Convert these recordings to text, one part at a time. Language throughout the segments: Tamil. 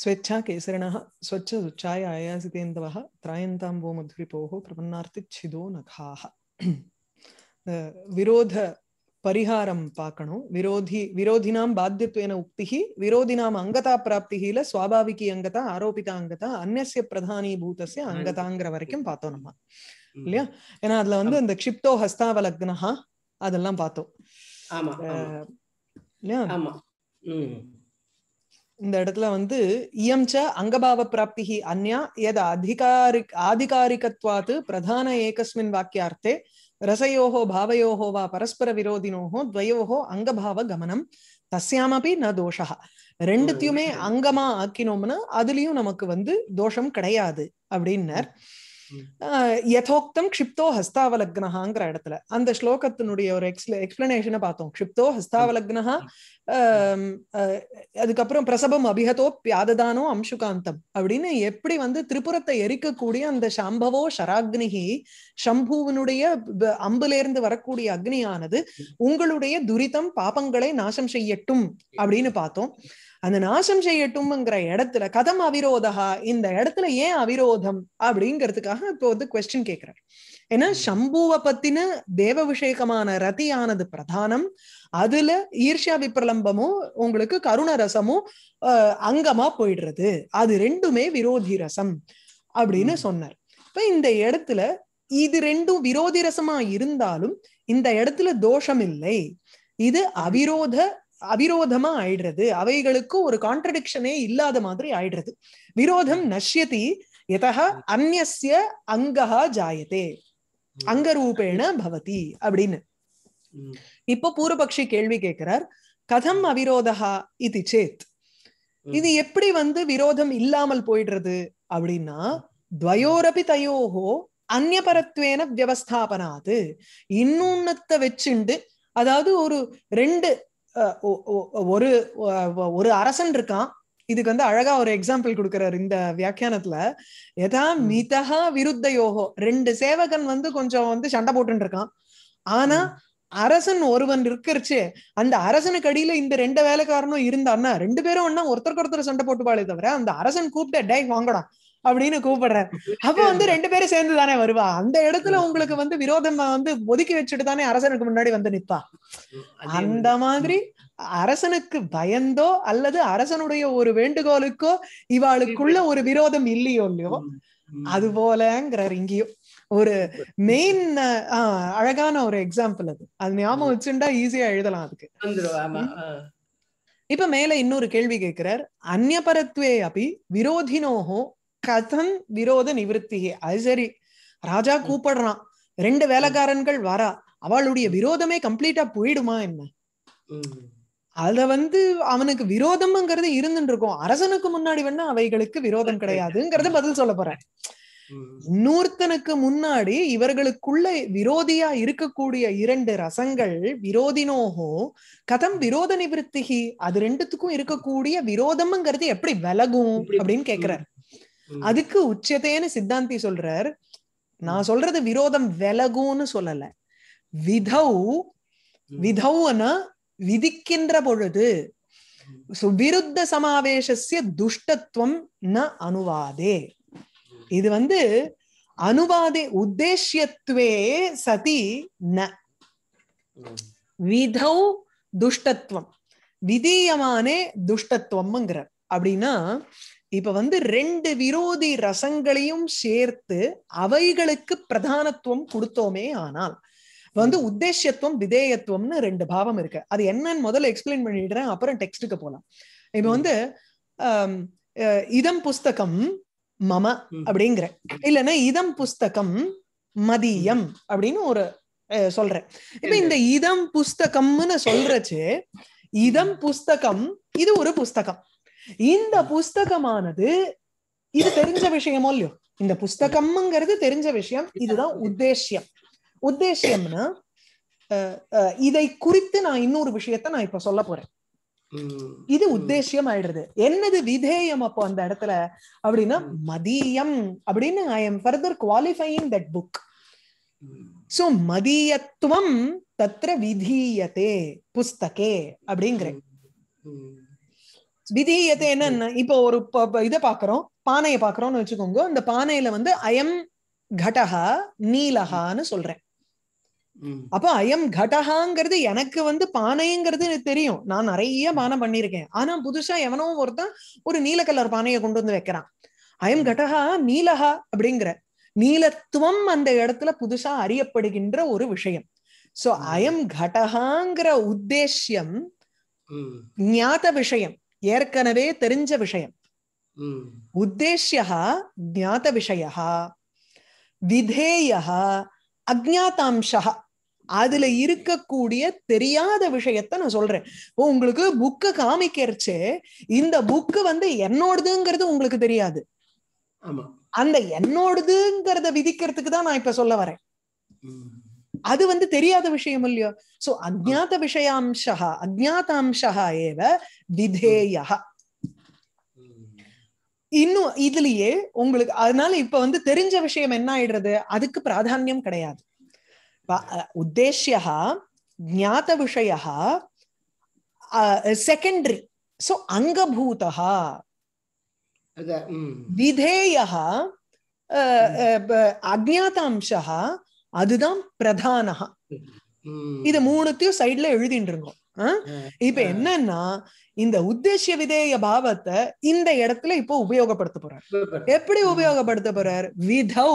स्वेच्छा केसरिणः स्वच्छ स्वच्छाय आयासितेन्दवः त्रायन्ताम्बो मधुरिपोः प्रपन्नार्तिच्छिदो नखाः विरोध परिहारं पाकणो विरोधि विरोधिनां बाध्यत्वेन उक्तिः विरोधिनाम् अङ्गताप्राप्तिः इल स्वाभाविकी अङ्गता आरोपिता अङ्गता अन्यस्य प्रधानीभूतस्य அங்கதாங்கிற வரைக்கும் பார்த்தோம் நம்ம இல்லையா ஏன்னா அதுல வந்து இந்த க்ஷிப்தோ ஹஸ்தாவலக்னஹா அதெல்லாம் பார்த்தோம் ஆமா இல்லையா ஆமா இந்த இடத்துல வந்து இயம் ச அங்கபாவ பிராப்தி அந்யா எத அதிகாரி ஆதிகாரிகத்வாத்து பிரதான ஏகஸ்மின் வாக்கியார்த்தே ரசயோகோ பாவயோகோ வா பரஸ்பர விரோதினோகோ துவயோகோ அங்கபாவ கமனம் தஸ்யாமபி ந தோஷா ரெண்டுத்தையுமே அங்கமா ஆக்கினோம்னா அதுலயும் நமக்கு வந்து தோஷம் கிடையாது அப்படின்னர் யதோக்தம் கிப்தோ ஹஸ்தாவலக்னஹாங்கிற இடத்துல அந்த ஸ்லோகத்தினுடைய ஒரு எக்ஸ்ல எக்ஸ்பிளனேஷனை பார்த்தோம் கிப்தோ ஹஸ்தாவலக்னஹா அதுக்கப்புறம் பிரசபம் அபிஹதோ பியாததானோ அம்சுகாந்தம் அப்படின்னு எப்படி வந்து திரிபுரத்தை எரிக்கக்கூடிய அந்த சம்பவோ ஷராக்னிகி சம்புவனுடைய இருந்து வரக்கூடிய அக்னியானது உங்களுடைய துரிதம் பாபங்களை நாசம் செய்யட்டும் அப்படின்னு பார்த்தோம் அந்த நாசம் செய்யட்டும்ங்கிற இடத்துல கதம் அவிரோதா இந்த இடத்துல ஏன் அவிரோதம் அப்படிங்கிறதுக்காக இப்போ வந்து கொஸ்டின் கேட்கிறார் ஏன்னா சம்புவை பத்தின தேவ விஷேகமான ரதியானது பிரதானம் அதுல ஈர்ஷா விப்ரலம்பமும் உங்களுக்கு கருண ரசமும் அங்கமா போயிடுறது அது ரெண்டுமே விரோதி ரசம் அப்படின்னு சொன்னார் இப்ப இந்த இடத்துல இது ரெண்டும் விரோதி ரசமா இருந்தாலும் இந்த இடத்துல தோஷம் இல்லை இது அவிரோத அவிரோதமா ஆயிடுறது அவைகளுக்கு ஒரு கான்ட்ரடிக்ஷனே இல்லாத மாதிரி ஆயிடுறது விரோதம் நஷ்யதி எதா அந்நிய அங்கஹா அங்க ரூபேண பவதி அப்படின்னு இப்போ பூர்வபக்ஷி கேள்வி கேட்கிறார் கதம் அவிரோதா இது சேத் இது எப்படி வந்து விரோதம் இல்லாமல் போயிடுறது அப்படின்னா துவயோரபி தயோஹோ அந்நியபரத்வேன வியவஸ்தாபனாது இன்னொன்னத்தை வச்சுண்டு அதாவது ஒரு ரெண்டு ஒரு ஒரு அரசன் இருக்கான் இதுக்கு வந்து அழகா ஒரு எக்ஸாம்பிள் கொடுக்கிறார் இந்த வியாக்கியானத்துல எதா மிதகா விருத்த யோகோ ரெண்டு சேவகன் வந்து கொஞ்சம் வந்து சண்டை போட்டு இருக்கான் ஆனா அரசன் ஒருவன் இருக்கிறச்சு அந்த அரசனுக்கு அடியில இந்த ரெண்டு வேலைக்காரனும் இருந்தான்னா ரெண்டு பேரும் ஒன்னா ஒருத்தருக்கு ஒருத்தர் சண்டை போட்டுப்பாளே தவிர அந்த அரசன் கூப்பிட்டு டே வாங்கடா அப்படின்னு கூப்பிடுறேன் அப்ப வந்து ரெண்டு பேரும் சேர்ந்து தானே வருவா அந்த இடத்துல உங்களுக்கு வந்து விரோதம் வந்து ஒதுக்கி வச்சுட்டு தானே அரசனுக்கு முன்னாடி வந்து நிப்பா அந்த மாதிரி அரசனுக்கு பயந்தோ அல்லது அரசனுடைய ஒரு வேண்டுகோளுக்கோ இவாளுக்குள்ள ஒரு விரோதம் இல்லையோ இல்லையோ அது போலங்கிறார் இங்கேயும் ஒரு மெயின் அழகான ஒரு எக்ஸாம்பிள் அது அது ஞாபகம் வச்சுட்டா ஈஸியா எழுதலாம் அதுக்கு இப்ப மேல இன்னொரு கேள்வி கேட்கிறார் அந்நியபரத்வே அப்படி விரோதினோகோ கதன் விரோத நிவிருத்தி அது சரி ராஜா கூப்பிடுறான் ரெண்டு வேலைக்காரன்கள் வரா அவளுடைய விரோதமே கம்ப்ளீட்டா போயிடுமா என்ன அத வந்து அவனுக்கு விரோதம்ங்கிறது இருந்துட்டு இருக்கும் அரசனுக்கு முன்னாடி வேணா அவைகளுக்கு விரோதம் கிடையாதுங்கிறத பதில் சொல்ல போறேன் இன்னொருத்தனுக்கு முன்னாடி இவர்களுக்குள்ள விரோதியா இருக்கக்கூடிய இரண்டு ரசங்கள் விரோதினோகோ கதம் விரோத நிவர்த்திகி அது ரெண்டுத்துக்கும் இருக்கக்கூடிய விரோதம்ங்கிறது எப்படி விலகும் அப்படின்னு கேக்குறாரு அதுக்கு உச்சத்தேன்னு சித்தாந்தி சொல்றார் நான் சொல்றது விரோதம் விலகும்னு சொல்லல விதௌ விதௌன விதிக்கின்ற பொழுது விருத்த சமாவேசிய துஷ்டத்துவம் ந அனுவாதே இது வந்து அனுவாதே உத்தேசியத்துவே சதி ந விதௌ துஷ்டத்துவம் விதீயமானே துஷ்டத்துவம்ங்கிற அப்படின்னா இப்ப வந்து ரெண்டு விரோதி ரசங்களையும் சேர்த்து அவைகளுக்கு பிரதானத்துவம் கொடுத்தோமே ஆனால் வந்து உத்தேசியத்துவம் விதேயத்துவம்னு ரெண்டு பாவம் இருக்கு அது என்னன்னு முதல்ல எக்ஸ்பிளைன் பண்ணிடுறேன் அப்புறம் டெக்ஸ்டுக்கு போலாம் இப்ப வந்து இதம் புஸ்தகம் மம அப்படிங்கிற இல்லைன்னா இதம் புஸ்தகம் மதியம் அப்படின்னு ஒரு சொல்றேன் இப்ப இந்த இதம் புஸ்தகம்னு சொல்றச்சு இதம் புஸ்தகம் இது ஒரு புஸ்தகம் இந்த புஸ்தகமானது இது தெரிஞ்ச விஷயமோ இல்லையோ இந்த புஸ்தகம்ங்கிறது தெரிஞ்ச விஷயம் இதுதான் உத்தேசியம் உத்தேசியம்னா இதை குறித்து நான் இன்னொரு விஷயத்த நான் இப்ப சொல்ல போறேன் இது உத்தேசியம் ஆயிடுறது என்னது விதேயம் அப்போ அந்த இடத்துல அப்படின்னா மதியம் அப்படின்னு I am further qualifying that book so மதியத்துவம் தத்திர விதீயத்தே புஸ்தகே அப்படிங்கிறேன் விதீயத்தை என்னன்னு இப்போ ஒரு இதை பாக்குறோம் பானையை பாக்குறோம்னு வச்சுக்கோங்க இந்த பானையில வந்து அயம் கடகா நீலகான்னு சொல்றேன் அப்போ அயம் கடகாங்கிறது எனக்கு வந்து பானைங்கிறது தெரியும் நான் நிறைய பானை பண்ணிருக்கேன் ஆனா புதுசா எவனோ ஒருத்தன் ஒரு நீல கலர் பானையை கொண்டு வந்து வைக்கிறான் அயம் கடகா நீலகா அப்படிங்கிற நீலத்துவம் அந்த இடத்துல புதுசா அறியப்படுகின்ற ஒரு விஷயம் சோ அயம் கடகாங்கிற உத்தேசியம் ஞாத விஷயம் ஏற்கனவே தெரிஞ்ச விஷயம் உத்தேசியா ஜாத விஷயா விதேயா அஜாத்தாம்சா அதுல இருக்கக்கூடிய தெரியாத விஷயத்த நான் சொல்றேன் உங்களுக்கு புக்கு காமிக்கிறச்சு இந்த புக்கு வந்து என்னோடதுங்கிறது உங்களுக்கு தெரியாது அந்த என்னோடதுங்கிறத விதிக்கிறதுக்கு தான் நான் இப்ப சொல்ல வரேன் அது வந்து தெரியாத விஷயம் இல்லையோ சோ அஜாத்த விஷயாம்சா அஜாத்தாம்சா ஏவ விதேயா இன்னும் இதுலயே உங்களுக்கு அதனால இப்ப வந்து தெரிஞ்ச விஷயம் என்ன ஆயிடுறது அதுக்கு பிராதானியம் கிடையாது உத்தேசியா ஜாத்த விஷய செகண்டரி சோ அங்கபூதா விதேயா அஜாதாம்சா அதுதான் பிரதானா இது மூணுத்தையும் சைட்ல எழுதிட்டு இருக்கோம் இப்ப என்னன்னா இந்த உத்தேசிய விதேய பாவத்தை இந்த இடத்துல இப்போ உபயோகப்படுத்த போறார் எப்படி உபயோகப்படுத்த போறார் விதௌ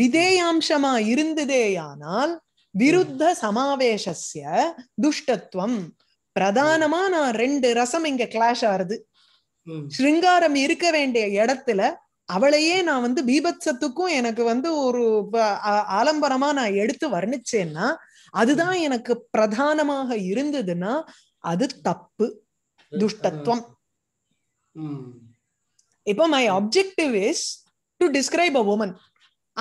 விதேயாம்சமா இருந்ததேயானால் விருத்த சமாவேசிய துஷ்டத்துவம் பிரதானமா நான் ரெண்டு ரசம் இங்க கிளாஷ் ஆறுது ஸ்ருங்காரம் இருக்க வேண்டிய இடத்துல அவளையே நான் வந்து பீபத்சத்துக்கும் எனக்கு வந்து ஒரு ஆலம்பரமா நான் எடுத்து வர்ணிச்சேன்னா அதுதான் எனக்கு பிரதானமாக இருந்ததுன்னா அது தப்பு துஷ்டத்துவம் இப்போ my objective is to describe a woman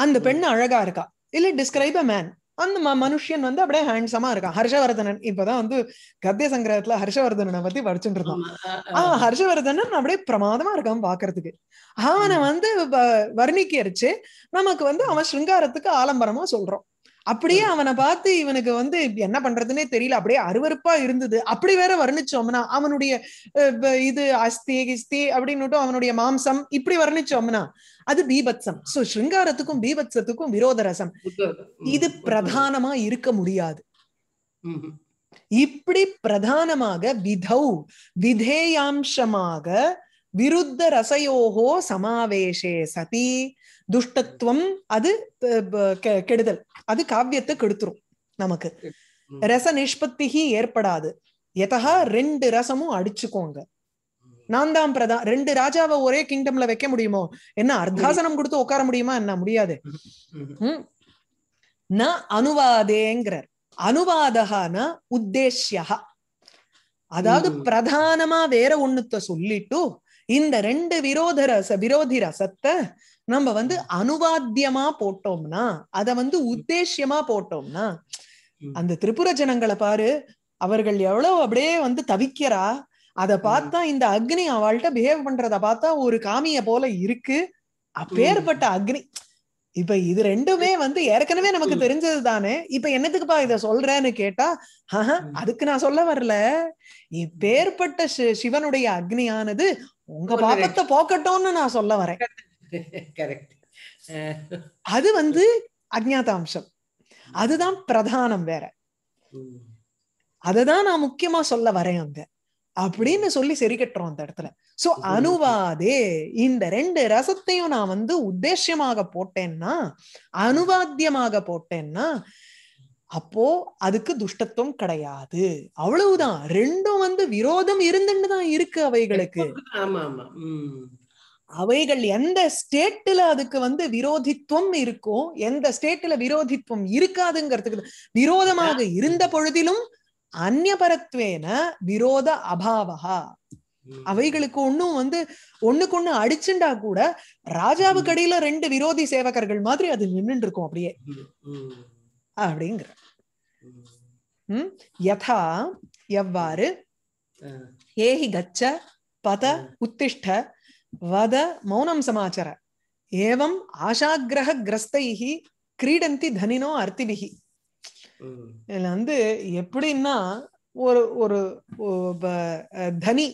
அந்த பெண் அழகா இருக்கா இல்ல டிஸ்கிரைப் அ மேன் அந்த மனுஷியன் வந்து அப்படியே ஹேண்ட்ஸமா இருக்கான் ஹர்ஷவர்தனன் இப்பதான் வந்து கத்திய சங்கிரகத்துல ஹர்ஷவர்தனனை பத்தி படிச்சுட்டு இருந்தான் ஆஹ் ஹர்ஷவர்தனன் அப்படியே பிரமாதமா இருக்கான் பாக்குறதுக்கு அவனை வந்து வர்ணிக்கரிச்சு நமக்கு வந்து அவன் சிருங்காரத்துக்கு ஆலம்பரமா சொல்றோம் அப்படியே அவனை பார்த்து இவனுக்கு வந்து என்ன பண்றதுன்னே தெரியல அப்படியே அருவறுப்பா இருந்தது அப்படி வேற வர்ணிச்சோம்னா அவனுடைய இது அஸ்தி கிஸ்தி அப்படின்னுட்டும் அவனுடைய மாம்சம் இப்படி வர்ணிச்சோம்னா அது பீபத்சம் சோ ஸ்ருங்காரத்துக்கும் பீபத்சத்துக்கும் ரசம் இது பிரதானமா இருக்க முடியாது இப்படி பிரதானமாக விதௌ விதேயாம்சமாக விருத்த ரசையோகோ சமாவேஷே சதி துஷ்டத்துவம் அது கெடுதல் அது காவியத்தை கெடுத்துரும் நமக்கு ரச நிஷ்பத்திகி ஏற்படாது எதா ரெண்டு ரசமும் அடிச்சுக்கோங்க நான் தான் பிரதா ரெண்டு ராஜாவை ஒரே கிங்டம்ல வைக்க முடியுமோ என்ன அர்த்தாசனம் கொடுத்து உட்கார முடியுமா என்ன முடியாது ந அனுவாதேங்கிறார் அனுவாதகான உத்தேசியா அதாவது பிரதானமா வேற ஒண்ணுத்த சொல்லிட்டு இந்த ரெண்டு விரோத ரச விரோதி ரசத்தை நம்ம வந்து அனுவாத்தியமா போட்டோம்னா அத வந்து உத்தேசியமா போட்டோம்னா அந்த திரிபுர ஜனங்களை பாரு அவர்கள் எவ்வளவு அப்படியே வந்து தவிக்கிறா அத பார்த்தா இந்த அக்னி அவள்கிட்ட பிஹேவ் பண்றத பார்த்தா ஒரு காமிய போல இருக்கு அப்பேற்பட்ட அக்னி இப்ப இது ரெண்டுமே வந்து ஏற்கனவே நமக்கு தெரிஞ்சது தானே இப்ப என்னத்துக்குப்பா இத சொல்றேன்னு கேட்டா அதுக்கு நான் சொல்ல வரல இப்பேற்பட்ட சிவனுடைய அக்னியானது உங்க பாபத்தை போக்கட்டும்னு நான் சொல்ல வரேன் அது வந்து அஜாதாம்சம் அதுதான் பிரதானம் வேற அததான் நான் முக்கியமா சொல்ல வரேன் அங்க அப்படின்னு சொல்லி சரி கட்டுறோம் அந்த இடத்துல சோ அனுவாதே இந்த ரெண்டு ரசத்தையும் நான் வந்து உத்தேசியமாக போட்டேன்னா அனுவாத்தியமாக போட்டேன்னா அப்போ அதுக்கு துஷ்டத்துவம் கிடையாது அவ்வளவுதான் ரெண்டும் வந்து விரோதம் இருந்துட்டு தான் இருக்கு அவைகளுக்கு அவைகள் எந்த ஸ்டேட்ல அதுக்கு வந்து விரோதித்துவம் இருக்கும் எந்த ஸ்டேட்ல விரோதித்துவம் இருக்காதுங்கிறதுக்கு விரோதமாக இருந்த பொழுதிலும் அந்நபரத்வேன விரோத அபாவகா அவைகளுக்கு ஒன்னும் வந்து ஒண்ணுக்கு ஒண்ணு அடிச்சுண்டா கூட ராஜாவுக்கு அடியில ரெண்டு விரோதி சேவகர்கள் மாதிரி அது நின்றுட்டு இருக்கும் அப்படியே அப்படிங்கிற யதா எவ்வாறு ஏஹி கச்ச பத உத்திஷ்ட வத மௌனம் சமாச்சர ஏவம் ஆஷாகிரக கிரஸ்தைகி கிரீடந்தி தனினோ அர்த்திபிகி இதுல வந்து எப்படின்னா ஒரு ஒரு தனி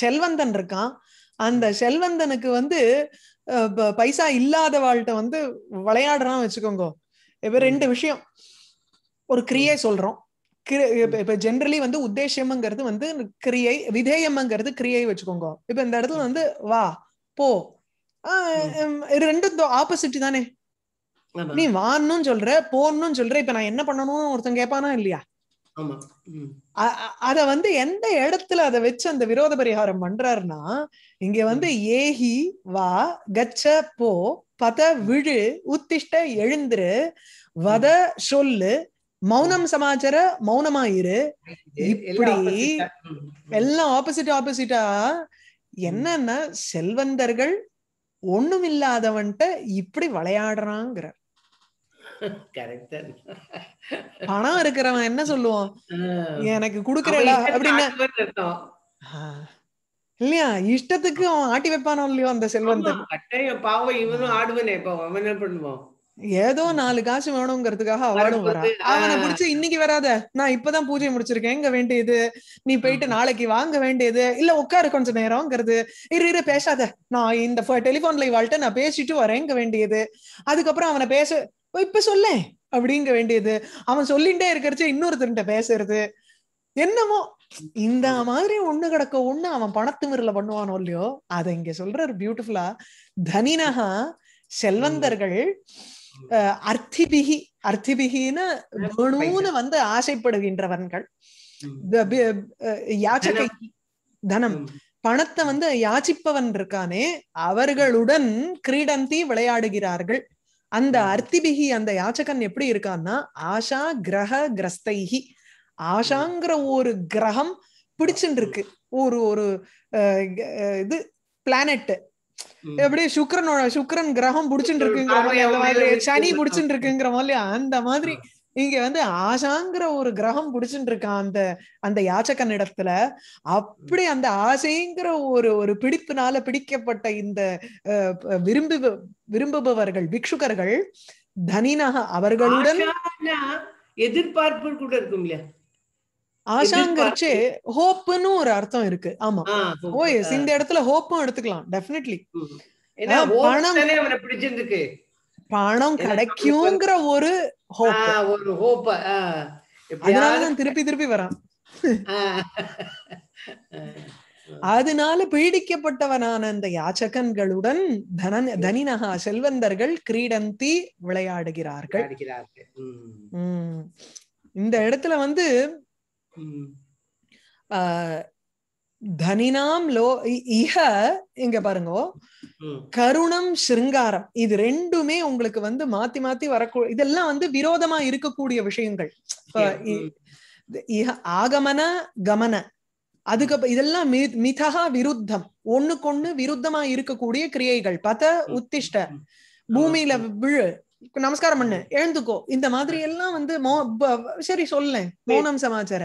செல்வந்தன் இருக்கான் அந்த செல்வந்தனுக்கு வந்து பைசா இல்லாத இல்லாதவாழ்கிட்ட வந்து விளையாடுறான்னு வச்சுக்கோங்க இப்போ ரெண்டு விஷயம் ஒரு கிரியை சொல்றோம் இப்ப ஜென்ரலி வந்து உத்தேசம்ங்கிறது வந்து கிரியை விதேயம்ங்கிறது கிரியை வச்சுக்கோங்க இப்ப இந்த இடத்துல வந்து வா போ ரெண்டும் ஆப்போசிட் தானே நீ வான்னு சொல்ற போன்னு சொல்ற இப்ப நான் என்ன பண்ணணும்னு ஒருத்தன் கேப்பானா இல்லையா அத வந்து எந்த இடத்துல அதை வச்சு அந்த விரோத பரிகாரம் பண்றாருன்னா இங்க வந்து ஏஹி வா கச்ச போ பத விழு உத்திஷ்ட எழுந்துரு வத சொல்லு மௌனம் சமாச்சார மௌனமா இரு இப்படி எல்லாம் ஆப்போசிட் ஆப்போசிட்டா என்னன்னா செல்வந்தர்கள் ஒண்ணும் இல்லாதவன்ட்ட இப்படி விளையாடுறாங்கிற பணம் இருக்கிறவன் என்ன சொல்லுவான் எனக்கு குடுக்கறா இல்லையா இஷ்டத்துக்கு அவன் ஆட்டி வைப்பானோ இல்லையோ அந்த செல்வந்தன் பாவம் இவனும் ஆடுவனே இப்ப அவன் என்ன பண்ணுவான் ஏதோ நாலு காசு வேணுங்கிறதுக்காக அவனும் வரா அவனை புடிச்சு இன்னைக்கு வராத நான் இப்பதான் பூஜை முடிச்சிருக்கேன் எங்க வேண்டியது நீ போயிட்டு நாளைக்கு வாங்க வேண்டியது இல்ல உட்காரு கொஞ்ச நேரம்ங்கிறது இரு இரு பேசாத நான் இந்த டெலிபோன்ல இவாள்கிட்ட நான் பேசிட்டு வரேன் எங்க வேண்டியது அதுக்கப்புறம் அவனை பேச இப்ப சொல்ல அப்படிங்க வேண்டியது அவன் சொல்லிட்டே இருக்கிறச்சு இன்னொருத்தர்கிட்ட பேசுறது என்னமோ இந்த மாதிரி ஒண்ணு கிடக்க ஒண்ணு அவன் பணத்துமிரில பண்ணுவானோ இல்லையோ அதை இங்க சொல்றாரு பியூட்டிஃபுல்லா தனினஹா செல்வந்தர்கள் அர்த்திபிகி அர்த்திபிகின்னு வேணும்னு வந்து ஆசைப்படுகின்றவன்கள் யாச்சகை தனம் பணத்தை வந்து யாச்சிப்பவன் இருக்கானே அவர்களுடன் கிரீடந்தி விளையாடுகிறார்கள் அந்த அர்த்திபிகி அந்த யாச்சகன் எப்படி இருக்கான்னா ஆஷா கிரக கிரஸ்தைகி ஆஷாங்கிற ஒரு கிரகம் பிடிச்சுட்டு இருக்கு ஒரு ஒரு இது பிளானட் எப்படியே சுக்கரனோட சுக்கரன் கிரகம் புடிச்சுட்டு இருக்கு சனி புடிச்சுட்டு இருக்குங்கிற மாதிரி அந்த மாதிரி இங்க வந்து ஆசாங்கிற ஒரு கிரகம் புடிச்சுட்டு இருக்கான் அந்த அந்த யாச்சக்கன் இடத்துல அப்படி அந்த ஆசைங்கிற ஒரு ஒரு பிடிப்புனால பிடிக்கப்பட்ட இந்த விரும்பு விரும்புபவர்கள் பிக்ஷுக்கர்கள் தனினாக அவர்களுடன் எதிர்பார்ப்பு கூட இருக்கும் இல்லையா ஆஷாங்கிறச்சு ஹோப்னு ஒரு அர்த்தம் இருக்கு ஆமா ஓ எஸ் இந்த இடத்துல ஹோப்பும் எடுத்துக்கலாம் டெஃபினெட்லி பணம் கிடைக்குங்கிற ஒரு ஹோப் அதனாலதான் திருப்பி திருப்பி வரான் அதனால பீடிக்கப்பட்டவனான அந்த யாச்சகன்களுடன் தன தனினகா செல்வந்தர்கள் கிரீடந்தி விளையாடுகிறார்கள் இந்த இடத்துல வந்து தனினாம் லோ இஹ இங்க பாருங்க கருணம் ஸ்ருங்காரம் இது ரெண்டுமே உங்களுக்கு வந்து மாத்தி மாத்தி வரக்கூடிய இதெல்லாம் வந்து விரோதமா இருக்கக்கூடிய விஷயங்கள் ஆகமன கமன அதுக்கு இதெல்லாம் மிதகா விருத்தம் ஒண்ணுக்கு ஒண்ணு விருத்தமா இருக்கக்கூடிய கிரியைகள் பத உத்திஷ்ட பூமியில விழு நமஸ்காரம் பண்ணு எழுந்துக்கோ இந்த மாதிரி எல்லாம் வந்து சரி சொல்லேன் மௌனம் சமாச்சார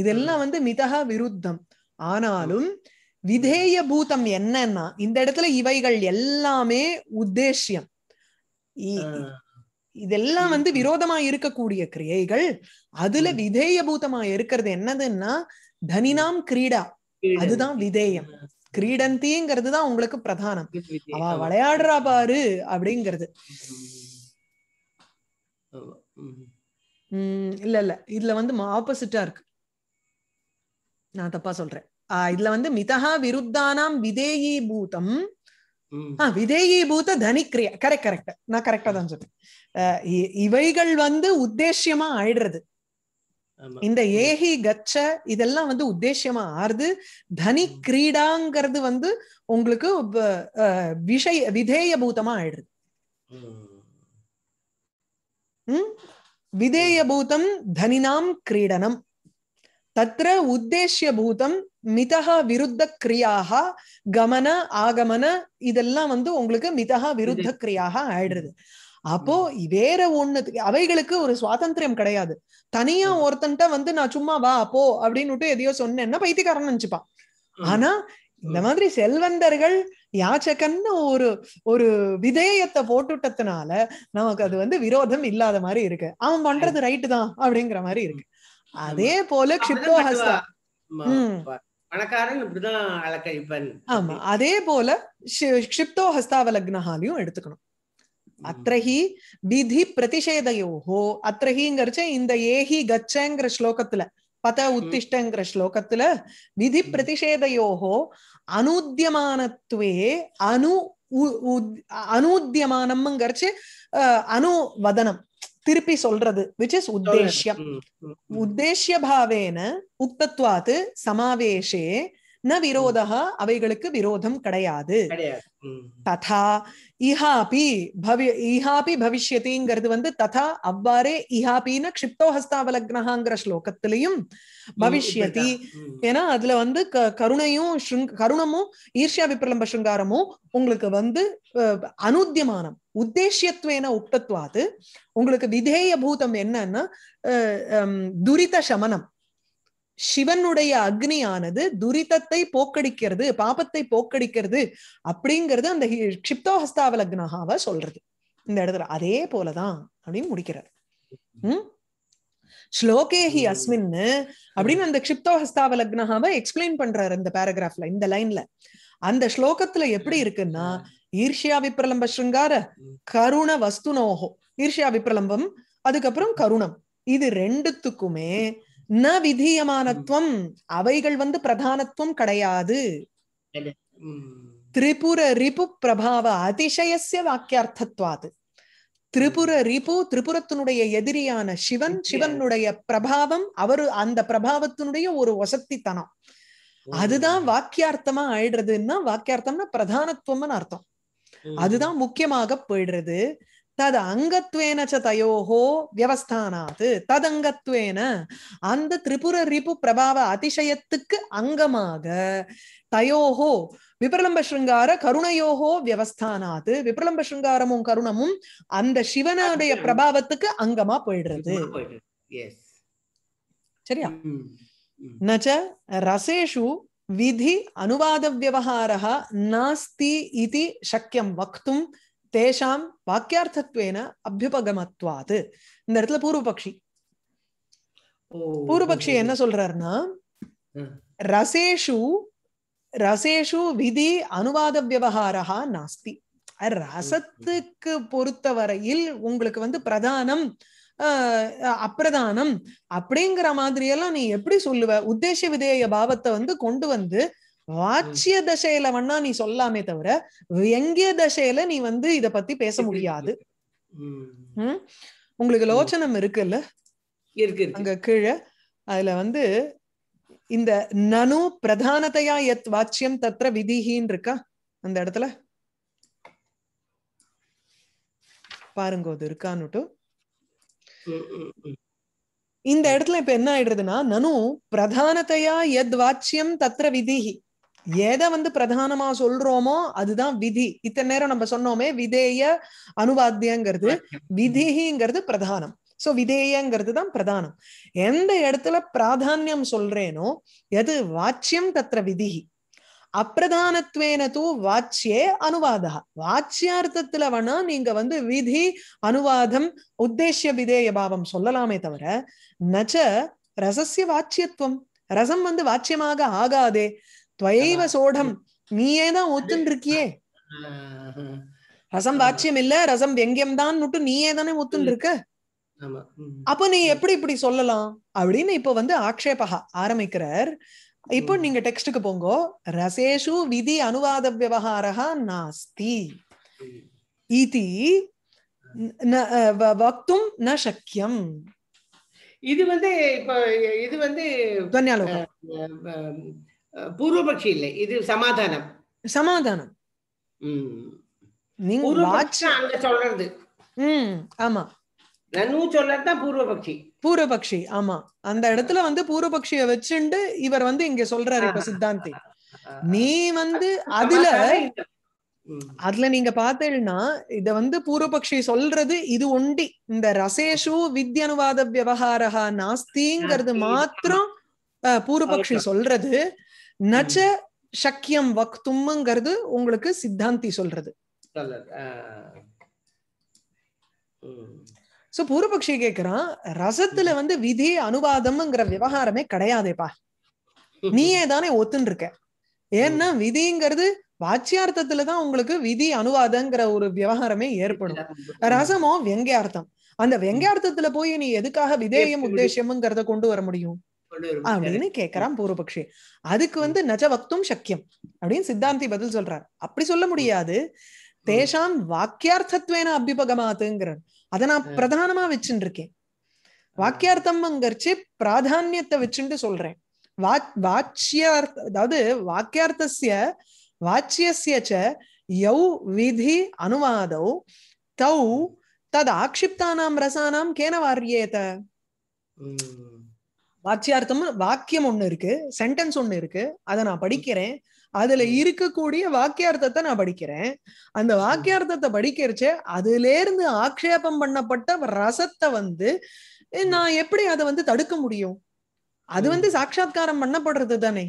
இதெல்லாம் வந்து மிதக விருத்தம் ஆனாலும் விதேய பூதம் என்னன்னா இந்த இடத்துல இவைகள் எல்லாமே உத்தேசியம் இதெல்லாம் வந்து விரோதமா இருக்கக்கூடிய கிரியைகள் அதுல விதேய பூதமா இருக்கிறது என்னதுன்னா தனினாம் கிரீடா அதுதான் விதேயம் கிரீடந்தீங்கிறது தான் உங்களுக்கு பிரதானம் அவ விளையாடுறா பாரு அப்படிங்கிறது இல்ல இல்ல இதுல வந்து ஆப்போசிட்டா இருக்கு நான் தப்பா சொல்றேன் இதுல வந்து மிதஹா விருத்தானாம் விதேயி பூதம் விதேயி பூத தனிக்கிரியா கரெக்ட் கரெக்ட் நான் கரெக்டா தான் சொல்றேன் இவைகள் வந்து உத்தேசியமா ஆயிடுறது இந்த ஏஹி கச்ச இதெல்லாம் வந்து உத்தேசியமா ஆறுது தனி கிரீடாங்கிறது வந்து உங்களுக்கு விஷய விதேய பூதமா ஆயிடுது விதேயபூதம் தனினாம் கிரீடனம் உத்தேசிய பூதம் மிதகா விருத்த கிரியாக கமன ஆகமன இதெல்லாம் வந்து உங்களுக்கு மிதகா விருத்த கிரியாக ஆயிடுறது அப்போ வேற ஒண்ணு அவைகளுக்கு ஒரு சுவாதந்திரம் கிடையாது தனியா ஒருத்தன்ட்ட வந்து நான் சும்மா வா அப்போ அப்படின்னுட்டு எதையோ சொன்னேன்னா பைத்தியக்காரன் நினைச்சுப்பான் ஆனா இந்த மாதிரி செல்வந்தர்கள் யாச்சகன்னு ஒரு ஒரு விதேயத்தை போட்டுட்டதுனால நமக்கு அது வந்து விரோதம் இல்லாத மாதிரி இருக்கு அவன் பண்றது ரைட்டு தான் அப்படிங்கிற மாதிரி இருக்கு அதே போல கிப்டோஹஸ்தா ஆமா அதே போல க்ஷிப்தோ ஹஸ்தாவலக்னஹாலையும் எடுத்துக்கணும் அத்ரஹி விதி பிரதிஷேதையோஹோ அத்ரஹிங்கிறச்ச இந்த ஏஹி கச்சங்கிற ஸ்லோகத்துல பத உத்திஷ்டங்கிற ஸ்லோகத்துல விதி பிரதிஷேதையோகோ அனுத்தியமானத்துவே அணு அனூத்தியமானம்ங்கிறச்சு அணு வதனம் திருப்பி சொல்றது விச் இஸ் உத்தேசியம் உத்தேசிய பாவேன உக்தத்வாத்து சமாவேஷே ந விரோதா அவைகளுக்கு விரோதம் கிடையாது ததா இஹாபி பவி இஹாபி பவிஷ்யத்திங்கிறது வந்து ததா அவ்வாறே இஹாபின்னு க்ஷிப்தோ ஸ்லோகத்திலையும் பவிஷ்யதி ஏன்னா அதுல வந்து கருணையும் கருணமும் ஈர்ஷ்யா விப்ரலம்ப சிருங்காரமும் உங்களுக்கு வந்து அனுத்தியமானம் உத்தேசியத்துவேன உக்தத்துவாது உங்களுக்கு விதேய பூதம் என்னன்னா துரித சமனம் சிவனுடைய அக்னியானது துரிதத்தை போக்கடிக்கிறது பாபத்தை போக்கடிக்கிறது அப்படிங்கிறது அந்த கிப்தோஹஸ்தாவல் சொல்றது இந்த இடத்துல அதே போலதான் அப்படின்னு முடிக்கிறார் உம் ஸ்லோகேஹி அஸ்மின் அப்படின்னு அந்த கிப்தோஹஸ்தாவல் எக்ஸ்பிளைன் பண்றாரு இந்த பேராகிராஃப்ல இந்த லைன்ல அந்த ஸ்லோகத்துல எப்படி இருக்குன்னா ஈர்ஷியா விப்ரலம்ப ஸ்ருங்கார கருண வஸ்துனோகோ ஈர்ஷியா விப்ரலம்பம் அதுக்கப்புறம் கருணம் இது ரெண்டுத்துக்குமே ந விதீயமானத்துவம் அவைகள் வந்து பிரதானத்துவம் கிடையாது திரிபுர ரிபு பிரபாவ அதிசயசிய வாக்கியார்த்தத்வாது திரிபுர ரிபு திரிபுரத்தினுடைய எதிரியான சிவன் சிவனுடைய பிரபாவம் அவரு அந்த பிரபாவத்தினுடைய ஒரு வசத்தித்தனம் அதுதான் வாக்கியார்த்தமா ஆயிடுறதுன்னா வாக்கியார்த்தம்னா பிரதானத்துவம்னு அர்த்தம் அதுதான் முக்கியமாக போயிடுறது தது அங்கத்வேன ச தயோஹோ வியவஸ்தானாத்து ததங்கத்வேன அந்த திரிபுர ரிப்பு பிரபாவ அதிசயத்துக்கு அங்கமாக தயோஹோ விபிரலம்ப சிருங்கார கருணையோகோ வியவஸ்தானாது விபிரலம்ப சிருங்காரமும் கருணமும் அந்த சிவனுடைய பிரபாவத்துக்கு அங்கமா போயிடுறது சரியா நச்ச ரசேஷு விதி அனுவாத வியவஹாரா நாஸ்தி இது சக்கியம் வக்தும் தேஷாம் வாக்கியார்த்தத்வேன அபியுபகமத்வாது இந்த இடத்துல பூர்வபக்ஷி பூர்வபக்ஷி என்ன சொல்றாருன்னா ரசேஷு ரசேஷு விதி அனுவாத விவகாரா நாஸ்தி ரசத்துக்கு பொறுத்தவரையில் உங்களுக்கு வந்து பிரதானம் அப்பிரதானம் அப்படிங்கிற மாதிரி எல்லாம் நீ எப்படி சொல்லுவ உத்தேச விதேய பாவத்தை வந்து கொண்டு வந்து வாட்சிய தசையில வேணா நீ சொல்லாமே தவிர வியங்கிய தசையில நீ வந்து இத பத்தி பேச முடியாது உங்களுக்கு லோச்சனம் இருக்குல்ல இருக்கு அங்க கீழே அதுல வந்து இந்த நனு பிரதானத்தையா எத் வாட்சியம் தத்த விதிகின்னு இருக்கா அந்த இடத்துல பாருங்க அது இருக்கான்னுட்டு இந்த இடத்துல இப்ப என்ன ஆயிடுறதுன்னா நனு பிரதானத்தையா எத் வாட்சியம் தத்திர விதிகி எதை வந்து பிரதானமா சொல்றோமோ அதுதான் விதி இத்தனை நேரம் நம்ம சொன்னோமே விதேய அனுவாத்தியங்கிறது விதிங்கிறது பிரதானம் சோ விதேயங்கிறது தான் பிரதானம் எந்த இடத்துல பிராதானியம் சொல்றேனோ எது வாச்சியம் தத்திர விதி அப்பிரதானத்வேன தூ வாச்சியே அனுவாதா வாச்சியார்த்தத்துல வேணா நீங்க வந்து விதி அனுவாதம் உத்தேசிய விதேய பாவம் சொல்லலாமே தவிர நச்ச ரசசிய வாச்சியத்துவம் ரசம் வந்து வாச்சியமாக ஆகாதே துவைவ சோடம் நீயே தான் ஒத்துன்னு இருக்கியே ரசம் வாட்சியம் இல்ல ரசம் வெங்கியம் தான் மட்டும் நீயே தானே ஒத்துன்னு இருக்க அப்ப நீ எப்படி இப்படி சொல்லலாம் அப்படின்னு இப்ப வந்து ஆக்ஷேபா ஆரம்பிக்கிறார் இப்போ நீங்க டெக்ஸ்டுக்கு போங்கோ ரசேஷு விதி அனுவாத விவகாரா நாஸ்தி இதி வக்தும் ந சக்கியம் இது வந்து இப்ப இது வந்து பூர்வபக்ஷி இல்லை இது சமாதானம் சமாதானம் அங்க சொல்றது ம் ஆமா நனு சொல்லதான் பூர்வபக்ஷி பூர்வபக்ஷி ஆமா அந்த இடத்துல வந்து பூர்வபக்ஷிய வச்சுண்டு இவர் வந்து இங்க சொல்றாரு இப்ப சித்தாந்தி நீ வந்து அதுல அதுல நீங்க பாத்தீங்கன்னா இத வந்து பூர்வபக்ஷி சொல்றது இது உண்டி இந்த ரசேஷு வித்ய அனுவாத விவகாரா நாஸ்திங்கிறது மாத்திரம் பூர்வபக்ஷி சொல்றது நச்ச சக்கியம் வக்தும்ங்கிறது உங்களுக்கு சித்தாந்தி சொல்றது சோ பூர்வபக்ஷி கேக்குறான் ரசத்துல வந்து விதி அனுவாதம்ங்கிற விவகாரமே கிடையாதேப்பா நீயே தானே ஒத்துன்னு இருக்க ஏன்னா விதிங்கிறது வாச்சியார்த்தத்துலதான் உங்களுக்கு விதி அனுவாதங்கிற ஒரு விவகாரமே ஏற்படும் ரசமோ வெங்கையார்த்தம் அந்த வெங்கியார்த்தத்துல போய் நீ எதுக்காக விதேயம் உத்தேசியம்ங்கிறத கொண்டு வர முடியும் அப்படின்னு கேக்குறான் பூர்வபக்ஷி அதுக்கு வந்து நஜ வக்தும் சக்கியம் அப்படின்னு சித்தாந்தி பதில் சொல்றார் அப்படி சொல்ல முடியாது தேஷாம் வாக்கியார்த்தத்வேன அபிபகமாத்துங்கிறார் அதை நான் பிரதானமா வச்சுட்டு இருக்கேன் வாக்கியார்த்தம் அங்கர்ச்சி பிராதானியத்தை வச்சுட்டு சொல்றேன் வா வாச்சியார்த்த அதாவது வாக்கியார்த்தசிய வாச்சியசியச்ச யௌ விதி அனுவாதோ தௌ தத் ஆக்ஷிப்தானாம் ரசானாம் கேன வாரியேத வாட்சியார்த்தம் வாக்கியம் ஒண்ணு இருக்கு சென்டென்ஸ் ஒண்ணு இருக்கு அதை நான் படிக்கிறேன் அதுல இருக்கக்கூடிய வாக்கியார்த்தத்தை நான் படிக்கிறேன் அந்த வாக்கியார்த்தத்தை படிக்கிறச்சு அதுல இருந்து ஆக்ஷேபம் பண்ணப்பட்ட ரசத்தை வந்து நான் எப்படி அதை வந்து தடுக்க முடியும் அது வந்து சாட்சா்காரம் பண்ணப்படுறது தானே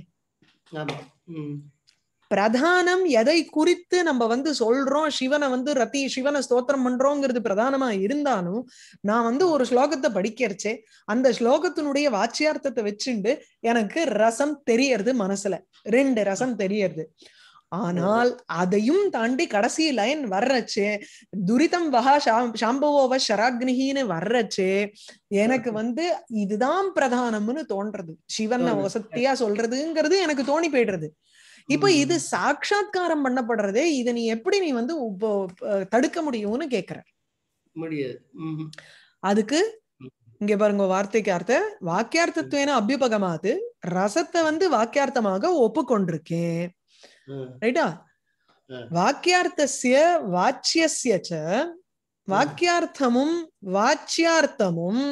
பிரதானம் எதை குறித்து நம்ம வந்து சொல்றோம் சிவனை வந்து ரத்தி சிவனை ஸ்தோத்திரம் பண்றோங்கிறது பிரதானமா இருந்தாலும் நான் வந்து ஒரு ஸ்லோகத்தை படிக்கிறச்சே அந்த ஸ்லோகத்தினுடைய வாச்சியார்த்தத்தை வச்சுண்டு எனக்கு ரசம் தெரியறது மனசுல ரெண்டு ரசம் தெரியறது ஆனால் அதையும் தாண்டி கடைசி லைன் வர்றச்சு துரிதம் வகா சாம்பவோவ ஷராக்னிகின்னு வர்றச்சு எனக்கு வந்து இதுதான் பிரதானம்னு தோன்றது சிவனை வசத்தியா சொல்றதுங்கிறது எனக்கு தோணி போயிடுறது இப்ப இது சாட்சா்காரம் பண்ணப்படுறதே இதை நீ எப்படி நீ வந்து தடுக்க முடியும்னு கேக்குற முடியாது அதுக்கு இங்க பாருங்க வார்த்தைக்கு அர்த்த வாக்கியார்த்தத்துவேன அபியுபகமாது ரசத்தை வந்து வாக்கியார்த்தமாக ஒப்புக்கொண்டிருக்கேன் ரைட்டா வாக்கியார்த்தசிய வாச்சியசிய வாக்கியார்த்தமும் வாச்சியார்த்தமும்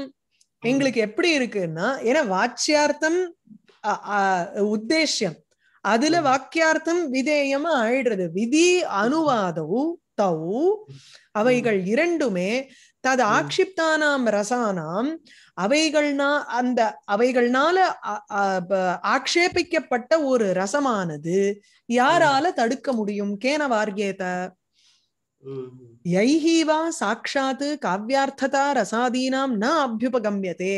எங்களுக்கு எப்படி இருக்குன்னா ஏன்னா வாச்சியார்த்தம் உத்தேசியம் அதுல வாக்கியார்த்தம் விதேயமா ஆயிடுறது விதி அனுவாதவும் தவு அவைகள் இரண்டுமே தது ஆக்ஷிப்தானாம் ரசானாம் அவைகள்னா அந்த அவைகள்னால ஆக்ஷேபிக்கப்பட்ட ஒரு ரசமானது யாரால தடுக்க முடியும் கேன வார்கேத யைஹிவா சாட்சாத் காவ்யார்த்ததா ரசாதீனாம் ந அபியுபகம்யதே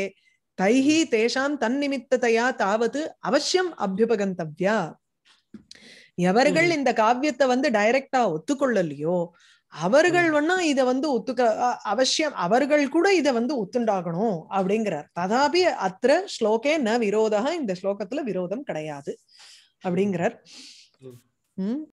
தைஹி தேஷாம் தன்னிமித்ததையா தாவது அவசியம் அபியுபகந்தவ்யா எவர்கள் இந்த காவியத்தை வந்து டைரக்டா ஒத்துக்கொள்ளலையோ அவர்கள் வேணா இத வந்து ஒத்துக்க அவசியம் அவர்கள் கூட இத வந்து ஒத்துண்டாகணும் அப்படிங்கிறார் ததாபி அத்திர ஸ்லோகே ந விரோதா இந்த ஸ்லோகத்துல விரோதம் கிடையாது அப்படிங்கிறார் உம்